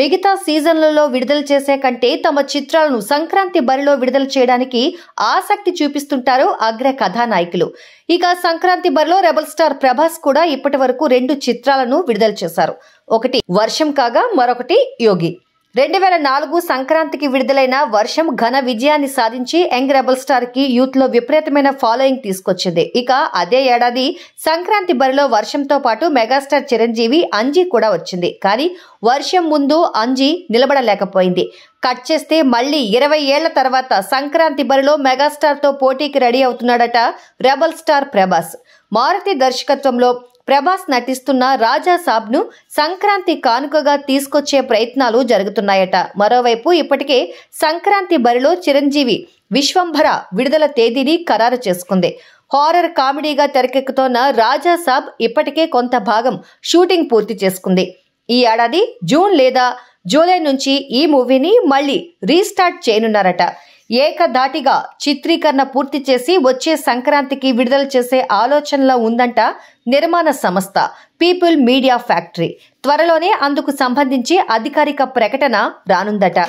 మిగతా సీజన్లలో విడుదల చేసే కంటే తమ చిత్రాలను సంక్రాంతి బరిలో విడుదల చేయడానికి ఆసక్తి చూపిస్తుంటారు అగ్ర కథానాయకులు ఇక సంక్రాంతి బరిలో రెబల్ స్టార్ ప్రభాస్ కూడా ఇప్పటి రెండు చిత్రాలను విడుదల చేశారు ఒకటి వర్షం కాగా మరొకటి యోగి రెండు వేల నాలుగు సంక్రాంతికి విడుదలైన వర్షం ఘన విజయాన్ని సాధించి యంగ్ రెబల్ స్టార్ కి యూత్ లో విపరీతమైన ఫాలోయింగ్ తీసుకొచ్చింది ఇక అదే ఏడాది సంక్రాంతి బరిలో వర్షంతో పాటు మెగాస్టార్ చిరంజీవి అంజీ కూడా వచ్చింది కానీ వర్షం ముందు అంజీ నిలబడలేకపోయింది కట్ చేస్తే మళ్ళీ ఇరవై ఏళ్ల తర్వాత సంక్రాంతి బరిలో మెగాస్టార్తో పోటీకి రెడీ అవుతున్నాడట రెబల్ స్టార్ ప్రభాస్ మారుతి దర్శకత్వంలో ప్రభాస్ నటిస్తున్న రాజా సాబ్ను సంక్రాంతి కానుకగా తీసుకొచ్చే ప్రయత్నాలు జరుగుతున్నాయట మరోవైపు ఇప్పటికే సంక్రాంతి బరిలో చిరంజీవి విశ్వంభర విడుదల తేదీని ఖరారు చేసుకుంది హారర్ కామెడీగా తెరకెక్కుతోన్న రాజా సాబ్ ఇప్పటికే కొంత భాగం షూటింగ్ పూర్తి చేసుకుంది ఈ ఏడాది జూన్ లేదా జూలై నుంచి ఈ మూవీని మళ్ళీ రీస్టార్ట్ చేయనున్నారట ఏకధాటిగా చిత్రీకరణ పూర్తి చేసి వచ్చే సంక్రాంతికి విడుదల చేసే ఆలోచనలో ఉందంట నిర్మాణ సంస్థ పీపుల్ మీడియా ఫ్యాక్టరీ త్వరలోనే అందుకు సంబంధించి అధికారిక ప్రకటన రానుందట